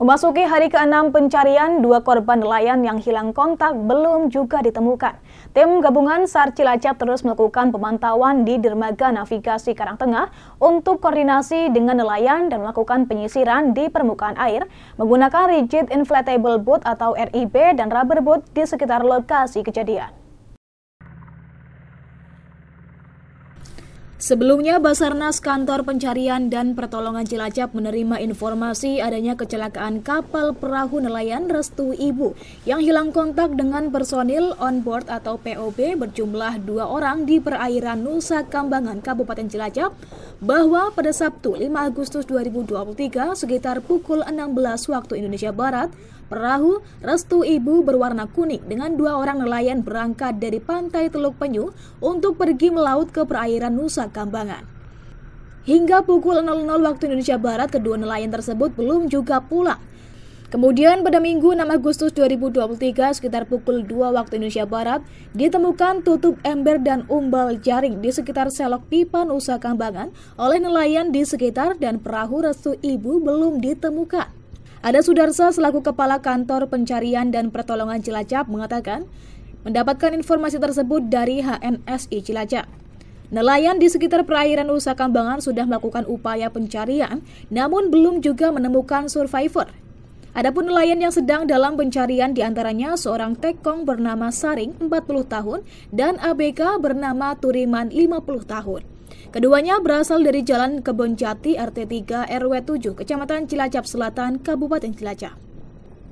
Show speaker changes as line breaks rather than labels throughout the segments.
Memasuki hari ke-6 pencarian, dua korban nelayan yang hilang kontak belum juga ditemukan. Tim gabungan SAR Cilacap terus melakukan pemantauan di Dermaga Navigasi Karang Tengah untuk koordinasi dengan nelayan dan melakukan penyisiran di permukaan air menggunakan Rigid Inflatable Boat atau RIB dan Rubber Boat di sekitar lokasi kejadian. Sebelumnya, Basarnas Kantor Pencarian dan Pertolongan Cilacap menerima informasi adanya kecelakaan kapal perahu nelayan Restu Ibu yang hilang kontak dengan personil on board atau POB berjumlah dua orang di perairan Nusa Kambangan, Kabupaten Cilacap, bahwa pada Sabtu 5 Agustus 2023 sekitar pukul 16 waktu Indonesia Barat, perahu Restu Ibu berwarna kuning dengan dua orang nelayan berangkat dari pantai Teluk Penyu untuk pergi melaut ke perairan Nusa Kambangan. Hingga pukul 00 waktu Indonesia Barat, kedua nelayan tersebut belum juga pulang. Kemudian pada Minggu 6 Agustus 2023 sekitar pukul 2 waktu Indonesia Barat ditemukan tutup ember dan umbal jaring di sekitar selok pipa Nusa Kambangan oleh nelayan di sekitar dan perahu restu ibu belum ditemukan. Ada Sudarsa selaku Kepala Kantor Pencarian dan Pertolongan Cilacap mengatakan mendapatkan informasi tersebut dari HNSI Cilacap. Nelayan di sekitar perairan Nusa Kambangan sudah melakukan upaya pencarian, namun belum juga menemukan survivor. Adapun nelayan yang sedang dalam pencarian diantaranya seorang tekong bernama Saring 40 tahun dan ABK bernama Turiman 50 tahun. Keduanya berasal dari Jalan Kebonjati RT3 RW 7 Kecamatan Cilacap Selatan Kabupaten Cilacap.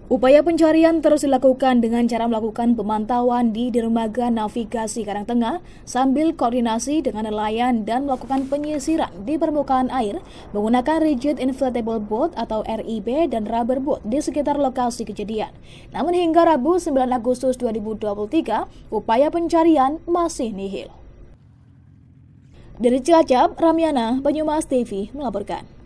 Upaya pencarian terus dilakukan dengan cara melakukan pemantauan di dermaga navigasi Karang Tengah sambil koordinasi dengan nelayan dan melakukan penyisiran di permukaan air menggunakan rigid inflatable boat atau RIB dan rubber boat di sekitar lokasi kejadian. Namun hingga Rabu 9 Agustus 2023, upaya pencarian masih nihil. Dari Cilacap, Ramiana Banyumas TV melaporkan.